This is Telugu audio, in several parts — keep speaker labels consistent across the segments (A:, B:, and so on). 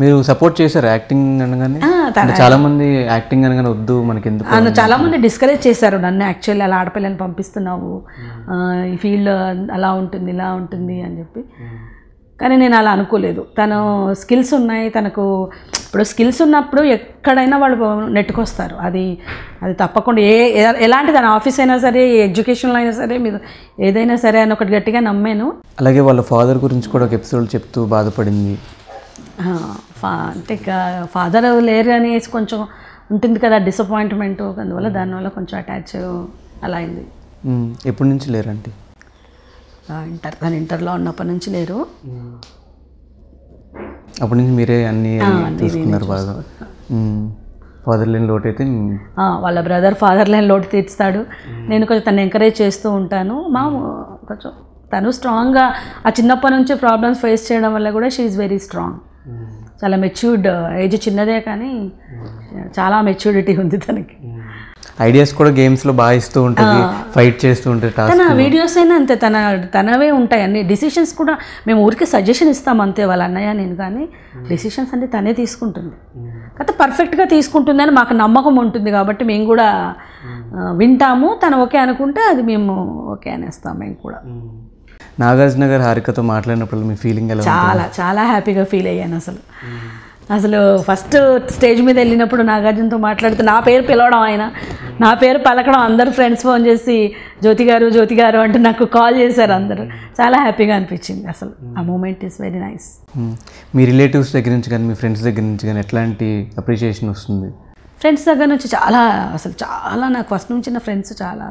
A: మీరు సపోర్ట్ చేశారు యాక్టింగ్ అనగానే చాలా మంది యాక్టింగ్ అనగానే వద్దు మనకి ఎందుకు చాలా
B: మంది డిస్కరేజ్ చేశారు నన్ను యాక్చువల్లీ అలా ఆడపిల్లని పంపిస్తున్నావు hmm. ఈ ఫీల్డ్ అలా ఉంటుంది ఇలా ఉంటుంది అని చెప్పి hmm. కానీ నేను అలా అనుకోలేదు తను స్కిల్స్ ఉన్నాయి తనకు ఇప్పుడు స్కిల్స్ ఉన్నప్పుడు ఎక్కడైనా వాళ్ళు నెట్టుకొస్తారు అది అది తప్పకుండా ఏ ఎలాంటి తన ఆఫీస్ అయినా సరే ఎడ్యుకేషన్లో అయినా సరే మీరు ఏదైనా సరే అని ఒకటి గట్టిగా నమ్మాను
A: అలాగే వాళ్ళ ఫాదర్ గురించి కూడా ఒక ఎపిసోడ్ చెప్తూ బాధపడింది
B: ఫా అంటే ఫాదర్ లేరు అనేసి కొంచెం ఉంటుంది కదా డిసప్పాయింట్మెంట్ అందువల్ల hmm. దానివల్ల కొంచెం అటాచ్ అలా అయింది
A: hmm. ఎప్పటి నుంచి లేరండి
B: ఇంటర్ తను ఇంటర్లో ఉన్నప్పటి నుంచి లేరు hmm.
A: అప్పటి నుంచి మీరే అన్ని తీసుకున్నారు బాగా ఫాదర్ లేని లోటు అయితే
B: వాళ్ళ బ్రదర్ ఫాదర్ లైన్ లోటు తీర్స్తాడు నేను కొంచెం తను ఎంకరేజ్ చేస్తూ ఉంటాను మా కొంచెం తను స్ట్రాంగ్గా ఆ చిన్నప్పటి నుంచి ప్రాబ్లమ్స్ ఫేస్ చేయడం వల్ల కూడా షీఈ్ వెరీ స్ట్రాంగ్ చాలా మెచ్యూర్డ్ ఏజ్ uh, చిన్నదే కానీ చాలా మెచ్యూరిటీ ఉంది తనకి
A: ఐడియాస్ కూడా గేమ్స్లో బాగా ఇస్తూ ఉంటుంది ఫైట్ చేస్తూ ఉంటుంది తన
B: వీడియోస్ అయినా అంతే తన తనవే ఉంటాయి అన్ని డిసిషన్స్ కూడా మేము ఊరికే సజెషన్ ఇస్తాం అంతే వాళ్ళ అన్నయ్య నేను కానీ డిసిషన్స్ hmm. అంటే తనే తీసుకుంటుంది hmm. కథ పర్ఫెక్ట్గా తీసుకుంటుందని మాకు నమ్మకం ఉంటుంది కాబట్టి మేము కూడా వింటాము తను ఓకే అనుకుంటే అది మేము ఓకే అనేస్తాం మేము కూడా
A: నాగార్జునగర్ హారికతో మాట్లాడినప్పుడు మీ ఫీలింగ్ ఎలా చాలా
B: చాలా హ్యాపీగా ఫీల్ అయ్యాను అసలు అసలు ఫస్ట్ స్టేజ్ మీద వెళ్ళినప్పుడు నాగార్జునతో మాట్లాడితే నా పేరు పిలవడం ఆయన నా పేరు పలకడం అందరు ఫ్రెండ్స్ ఫోన్ చేసి జ్యోతి గారు జ్యోతి గారు అంటే నాకు కాల్ చేశారు అందరూ చాలా హ్యాపీగా అనిపించింది అసలు ఆ మూమెంట్ ఈస్ వెరీ నైస్
A: మీ రిలేటివ్స్ దగ్గర నుంచి కానీ మీ ఫ్రెండ్స్ దగ్గర నుంచి కానీ ఎట్లాంటి అప్రిషియేషన్ వస్తుంది
B: ఫ్రెండ్స్ దగ్గర నుంచి చాలా అసలు చాలా నాకు ఫస్ట్ నుంచి నా ఫ్రెండ్స్ చాలా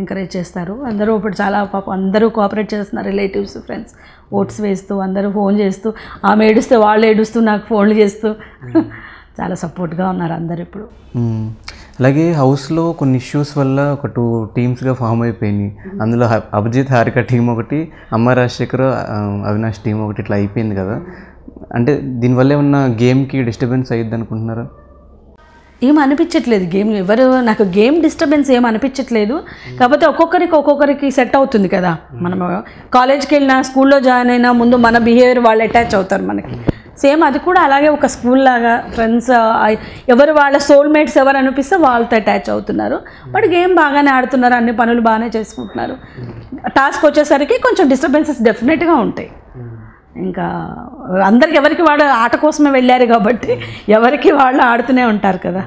B: ఎంకరేజ్ చేస్తారు అందరూ ఇప్పుడు చాలా పాప అందరూ కోఆపరేట్ చేస్తున్నారు రిలేటివ్స్ ఫ్రెండ్స్ ఓట్స్ వేస్తూ అందరూ ఫోన్ చేస్తూ ఆమె ఏడుస్తే వాళ్ళు ఏడుస్తూ నాకు ఫోన్లు చేస్తూ hmm. చాలా సపోర్ట్గా ఉన్నారు అందరు ఇప్పుడు
A: hmm. అలాగే హౌస్లో కొన్ని ఇష్యూస్ వల్ల ఒక టూ టీమ్స్గా ఫామ్ అయిపోయినాయి hmm. అందులో అభిజిత్ హారిక టీం ఒకటి అమ్మ రాజశేఖర్ అవినాష్ టీం ఒకటి ఇట్లా అయిపోయింది కదా అంటే దీనివల్ల ఏమన్నా గేమ్కి డిస్టర్బెన్స్ అయ్యిద్ది అనుకుంటున్నారా
B: ఏం అనిపించట్లేదు గేమ్ ఎవరు నాకు గేమ్ డిస్టర్బెన్స్ ఏం అనిపించట్లేదు కాకపోతే ఒక్కొక్కరికి ఒక్కొక్కరికి సెట్ అవుతుంది కదా మనం కాలేజ్కి వెళ్ళినా స్కూల్లో జాయిన్ అయినా ముందు మన బిహేవియర్ వాళ్ళు అటాచ్ అవుతారు మనకి సేమ్ అది కూడా అలాగే ఒక స్కూల్ లాగా ఫ్రెండ్స్ ఎవరు వాళ్ళ సోల్మేట్స్ ఎవరు అనిపిస్తే వాళ్ళతో అటాచ్ అవుతున్నారు బట్ గేమ్ బాగానే ఆడుతున్నారు అన్ని పనులు బాగానే చేసుకుంటున్నారు టాస్క్ వచ్చేసరికి కొంచెం డిస్టర్బెన్సెస్ డెఫినెట్గా ఉంటాయి ఇంకా అందరికి ఎవరికి వాళ్ళు ఆట కోసమే వెళ్ళారు కాబట్టి ఎవరికి వాళ్ళు ఆడుతూనే ఉంటారు కదా